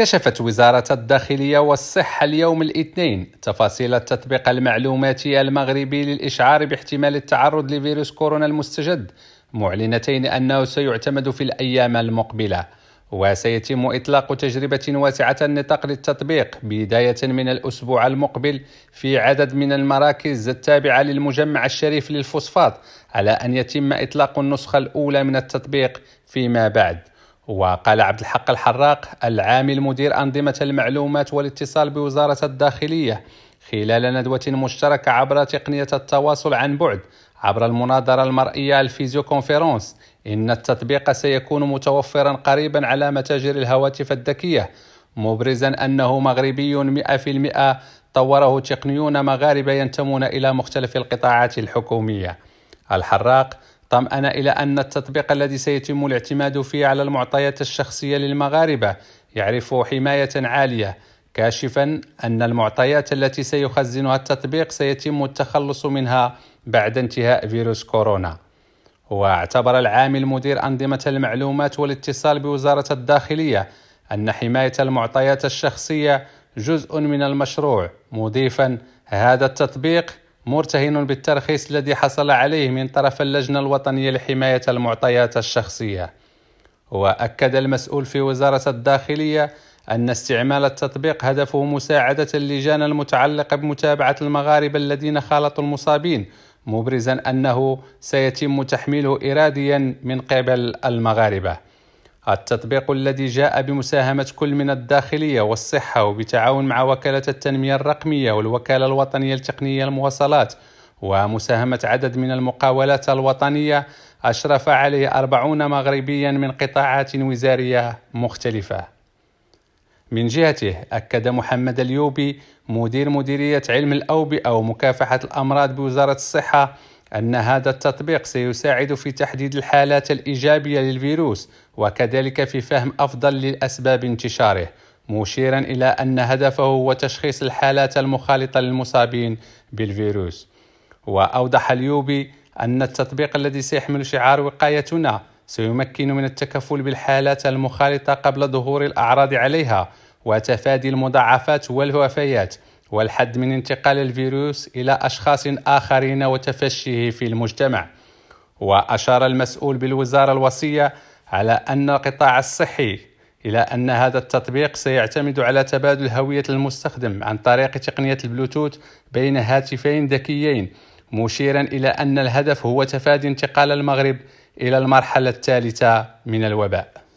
كشفت وزارة الداخلية والصحة اليوم الاثنين تفاصيل التطبيق المعلوماتي المغربي للإشعار باحتمال التعرض لفيروس كورونا المستجد معلنتين أنه سيعتمد في الأيام المقبلة وسيتم إطلاق تجربة واسعة النطاق للتطبيق بداية من الأسبوع المقبل في عدد من المراكز التابعة للمجمع الشريف للفوسفات على أن يتم إطلاق النسخة الأولى من التطبيق فيما بعد وقال عبد الحق الحراق العامل مدير أنظمة المعلومات والاتصال بوزارة الداخلية خلال ندوة مشتركة عبر تقنية التواصل عن بعد عبر المناظرة المرئية الفيزيو كونفيرونس إن التطبيق سيكون متوفرا قريبا على متاجر الهواتف الذكية مبرزا أنه مغربي 100% طوره تقنيون مغاربة ينتمون إلى مختلف القطاعات الحكومية الحراق طمأن إلى أن التطبيق الذي سيتم الاعتماد فيه على المعطيات الشخصية للمغاربة يعرف حماية عالية كاشفا أن المعطيات التي سيخزنها التطبيق سيتم التخلص منها بعد انتهاء فيروس كورونا واعتبر العامل مدير أنظمة المعلومات والاتصال بوزارة الداخلية أن حماية المعطيات الشخصية جزء من المشروع مضيفا هذا التطبيق مرتهن بالترخيص الذي حصل عليه من طرف اللجنة الوطنية لحماية المعطيات الشخصية وأكد المسؤول في وزارة الداخلية أن استعمال التطبيق هدفه مساعدة اللجان المتعلقة بمتابعة المغاربة الذين خالطوا المصابين مبرزا أنه سيتم تحميله إراديا من قبل المغاربة التطبيق الذي جاء بمساهمة كل من الداخلية والصحة وبتعاون مع وكالة التنمية الرقمية والوكالة الوطنية لتقنية المواصلات ومساهمة عدد من المقاولات الوطنية أشرف عليه أربعون مغربيا من قطاعات وزارية مختلفة من جهته أكد محمد اليوبي مدير مديرية علم الأوبئة ومكافحة الأمراض بوزارة الصحة أن هذا التطبيق سيساعد في تحديد الحالات الإيجابية للفيروس وكذلك في فهم أفضل لأسباب انتشاره مشيرا إلى أن هدفه هو تشخيص الحالات المخالطة للمصابين بالفيروس وأوضح اليوبي أن التطبيق الذي سيحمل شعار وقايتنا سيمكن من التكفل بالحالات المخالطة قبل ظهور الأعراض عليها وتفادي المضاعفات والوفيات والحد من انتقال الفيروس إلى أشخاص آخرين وتفشيه في المجتمع وأشار المسؤول بالوزارة الوصية على أن القطاع الصحي إلى أن هذا التطبيق سيعتمد على تبادل هوية المستخدم عن طريق تقنية البلوتوث بين هاتفين ذكيين مشيرا إلى أن الهدف هو تفادي انتقال المغرب إلى المرحلة الثالثة من الوباء